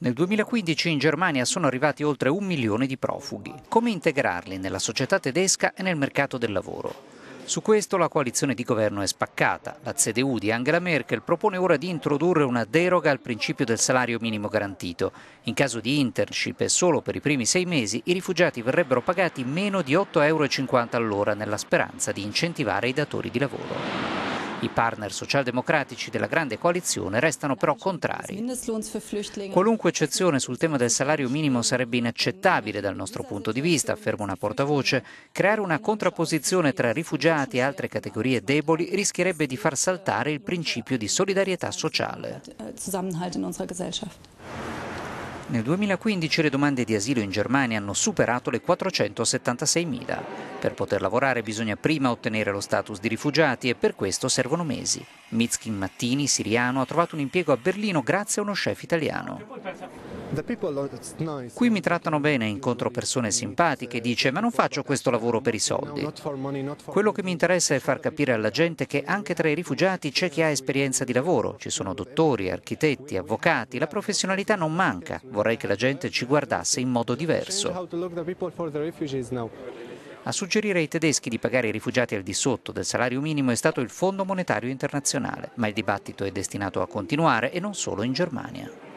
Nel 2015 in Germania sono arrivati oltre un milione di profughi. Come integrarli nella società tedesca e nel mercato del lavoro? Su questo la coalizione di governo è spaccata. La CDU di Angela Merkel propone ora di introdurre una deroga al principio del salario minimo garantito. In caso di internship e solo per i primi sei mesi, i rifugiati verrebbero pagati meno di 8,50 euro all'ora nella speranza di incentivare i datori di lavoro. I partner socialdemocratici della grande coalizione restano però contrari. Qualunque eccezione sul tema del salario minimo sarebbe inaccettabile dal nostro punto di vista, afferma una portavoce. Creare una contrapposizione tra rifugiati e altre categorie deboli rischierebbe di far saltare il principio di solidarietà sociale. Nel 2015 le domande di asilo in Germania hanno superato le 476.000. Per poter lavorare bisogna prima ottenere lo status di rifugiati e per questo servono mesi. Mitzkin Mattini, siriano, ha trovato un impiego a Berlino grazie a uno chef italiano. Qui mi trattano bene, incontro persone simpatiche, dice, ma non faccio questo lavoro per i soldi. Quello che mi interessa è far capire alla gente che anche tra i rifugiati c'è chi ha esperienza di lavoro, ci sono dottori, architetti, avvocati, la professionalità non manca, vorrei che la gente ci guardasse in modo diverso. A suggerire ai tedeschi di pagare i rifugiati al di sotto del salario minimo è stato il Fondo Monetario Internazionale, ma il dibattito è destinato a continuare e non solo in Germania.